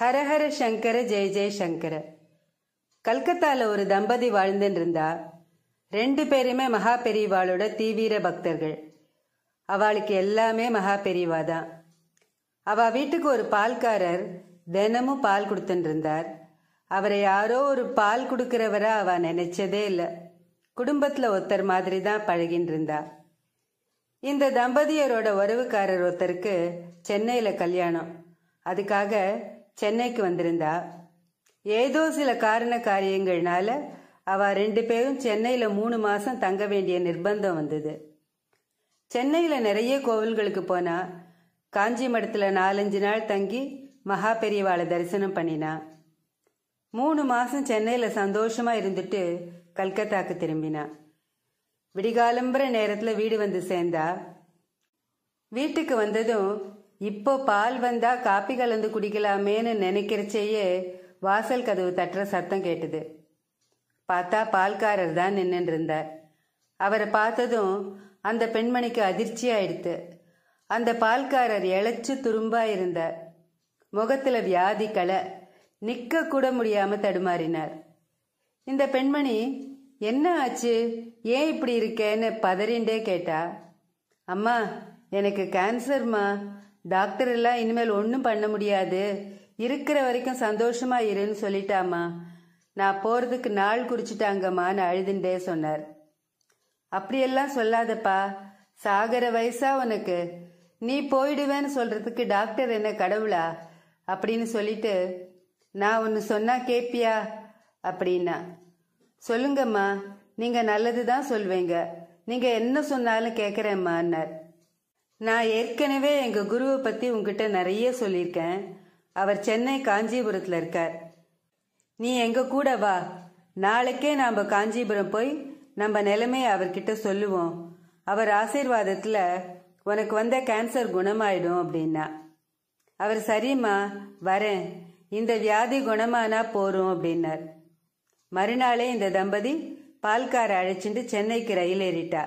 ஹரஹர சங்கர ஜெய ஜெயசங்கர கல்கத்தாவில் ஒரு தம்பதி வாழ்ந்துட்டு இருந்தா ரெண்டு பேருமே மகா பெரியவாளோட தீவிர பக்தர்கள் அவளுக்கு எல்லாமே மகா பெரிவா தான் அவள் வீட்டுக்கு ஒரு பால்காரர் தினமும் பால் கொடுத்துட்டு இருந்தார் அவரை யாரோ ஒரு பால் கொடுக்கிறவரா அவள் நினைச்சதே இல்லை குடும்பத்தில் ஒருத்தர் மாதிரி தான் பழகின் இருந்தா இந்த தம்பதியரோட உறவுக்காரர் ஒருத்தருக்கு சென்னையில் கல்யாணம் அதுக்காக சென்னைக்கு வந்திருந்தா ஏதோ சில காரண காரியங்கள்னால அவ ரெண்டு பேரும் சென்னையில மூணு மாசம் தங்க வேண்டிய நிர்பந்தம் வந்தது சென்னையில நிறைய கோவில்களுக்கு போனா காஞ்சி மடத்துல நாலஞ்சு நாள் தங்கி மகா பெரியவாளை தரிசனம் பண்ணினா மூணு மாசம் சென்னையில சந்தோஷமா இருந்துட்டு கல்கத்தாக்கு திரும்பினா விடிகாலம்புற நேரத்துல வீடு வந்து சேர்ந்தா வீட்டுக்கு வந்ததும் இப்போ பால் வந்தா காப்பி கலந்து குடிக்கலாமேன்னு நினைக்கிறச்சேயே வாசல் கதவு தட்டுற சத்தம் கேட்டுது பார்த்தா பால்காரர் தான் நின்று இருந்தார் அவரை பார்த்ததும் அந்த பெண்மணிக்கு அதிர்ச்சி ஆயிடுத்து அந்த பால்காரர் இழைச்சு துரும்பா இருந்தார் முகத்துல வியாதி களை நிக்க கூட முடியாம தடுமாறினார் இந்த பெண்மணி என்ன ஆச்சு ஏன் இப்படி இருக்கேன்னு பதறிண்டே கேட்டா அம்மா எனக்கு கேன்சர்மா டாக்டர் எல்லாம் இனிமேல் ஒன்றும் பண்ண முடியாது இருக்கிற வரைக்கும் சந்தோஷமா இருன்னு சொல்லிட்டாமா நான் போறதுக்கு நாள் குறிச்சிட்டாங்கம்மான்னு அழுதுண்டே சொன்னார் அப்படியெல்லாம் சொல்லாதப்பா சாகர வயசா உனக்கு நீ போயிடுவேன்னு சொல்றதுக்கு டாக்டர் என்ன கடவுளா அப்படின்னு சொல்லிட்டு நான் ஒன்று சொன்னா கேப்பியா அப்படின்னா சொல்லுங்கம்மா நீங்க நல்லது தான் நீங்க என்ன சொன்னாலும் கேட்குறேம்மான்னார் நான் ஏற்கனவே எங்கள் குருவை பற்றி உங்ககிட்ட நிறைய சொல்லியிருக்கேன் அவர் சென்னை காஞ்சிபுரத்தில் இருக்கார் நீ எங்கள் கூட வா நாளைக்கே நாம் காஞ்சிபுரம் போய் நம்ம நிலைமையை அவர்கிட்ட சொல்லுவோம் அவர் ஆசீர்வாதத்தில் உனக்கு வந்த கேன்சர் குணமாயிடும் அப்படின்னா அவர் சரிம்மா வரேன் இந்த வியாதி குணமானா போறோம் அப்படின்னார் மறுநாளே இந்த தம்பதி பால்காரை அழைச்சிட்டு சென்னைக்கு ரயில் ஏறிட்டா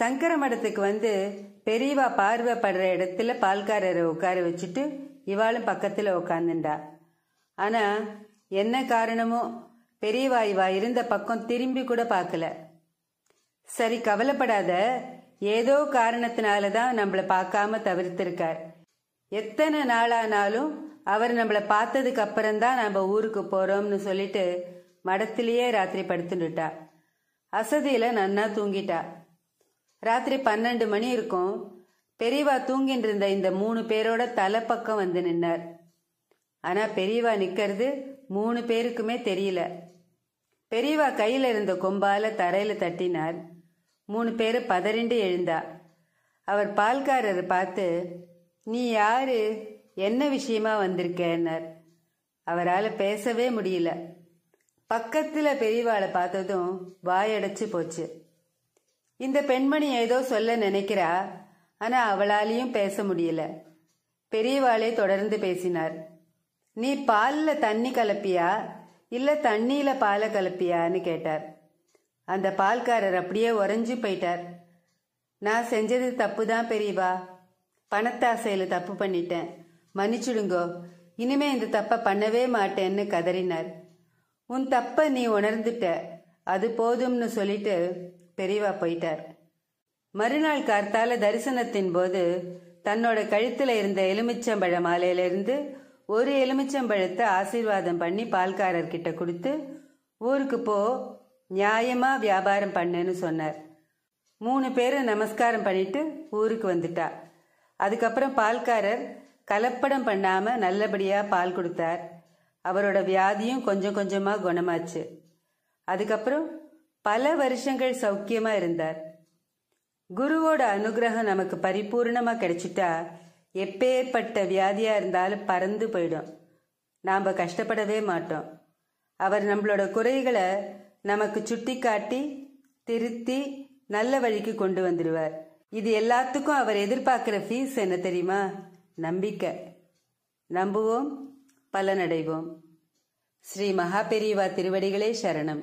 சங்கர மடத்துக்கு வந்து பெரியவா பார்வைப்படுற இடத்துல பால்காரரை உட்கார வச்சுட்டு இவாளும் பக்கத்தில் உட்காந்துண்டா ஆனால் என்ன காரணமோ பெரியவா இவா இருந்த பக்கம் திரும்பி கூட பார்க்கல சரி கவலைப்படாத ஏதோ காரணத்தினால தான் நம்மளை பார்க்காம தவிர்த்திருக்கார் எத்தனை நாளானாலும் அவர் நம்மளை பார்த்ததுக்கு அப்புறம்தான் நம்ம ஊருக்கு போகிறோம்னு சொல்லிட்டு மடத்திலேயே ராத்திரி படுத்துட்டுட்டா அசதியில் நன்னா தூங்கிட்டா ராத்திரி பன்னெண்டு மணி இருக்கும் பெரியவா தூங்கின்றிருந்த இந்த மூணு பேரோட தலைப்பக்கம் வந்து நின்னார் ஆனா பெரியவா நிக்கிறது மூணு பேருக்குமே தெரியல பெரியவா கையில இருந்த கொம்பால தரையில தட்டினார் மூணு பேரு பதறிண்டு எழுந்தா அவர் பால்காரரை பார்த்து நீ யாரு என்ன விஷயமா வந்திருக்கேன்னார் அவரால் பேசவே முடியல பக்கத்தில் பெரியவாளை பார்த்ததும் வாயடைச்சு போச்சு இந்த பெண்மணி ஏதோ சொல்ல நினைக்கிறா ஆனா அவளாலையும் பேச முடியல பெரியவாளே தொடர்ந்து பேசினார் நீ பால்ல தண்ணி கலப்பியா இல்ல தண்ணியில பாலை கலப்பியான்னு கேட்டார் அந்த பால்காரர் அப்படியே உறைஞ்சு போயிட்டார் நான் செஞ்சது தப்பு தான் பெரியவா பணத்தாசையில தப்பு பண்ணிட்டேன் மன்னிச்சுடுங்கோ இனிமே இந்த தப்பை பண்ணவே மாட்டேன்னு கதறினார் உன் தப்ப நீ உணர்ந்துட்ட அது போதும்னு சொல்லிட்டு பெரியவா போயிட்டார் மறுநாள் கார்த்தால தரிசனத்தின் போது தன்னோட கழுத்தில் இருந்த எலுமிச்சம்பழ மாலையிலிருந்து ஒரு எலுமிச்சம்பழத்தை ஆசீர்வாதம் பண்ணி பால்காரர்கிட்ட கொடுத்து ஊருக்கு போ நியாயமா வியாபாரம் பண்ணுன்னு சொன்னார் மூணு பேரும் நமஸ்காரம் பண்ணிட்டு ஊருக்கு வந்துட்டா அதுக்கப்புறம் பால்காரர் கலப்படம் பண்ணாம நல்லபடியா பால் கொடுத்தார் அவரோட வியாதியும் கொஞ்சம் கொஞ்சமா குணமாச்சு அதுக்கப்புறம் பல வருஷங்கள் சௌக்கியமா இருந்தார் குருவோட அனுகிரகம் நமக்கு பரிபூர்ணமா கிடைச்சிட்டா எப்பேற்பட்ட வியாதியா இருந்தாலும் பறந்து போயிடும் நாம் கஷ்டப்படவே மாட்டோம் அவர் நம்மளோட குறைகளை நமக்கு சுட்டி காட்டி திருத்தி நல்ல வழிக்கு கொண்டு வந்துடுவார் இது எல்லாத்துக்கும் அவர் எதிர்பார்க்குற ஃபீஸ் என்ன தெரியுமா நம்பிக்கை நம்புவோம் பலனடைவோம் ஸ்ரீ மகா பெரியவா திருவடிகளே சரணம்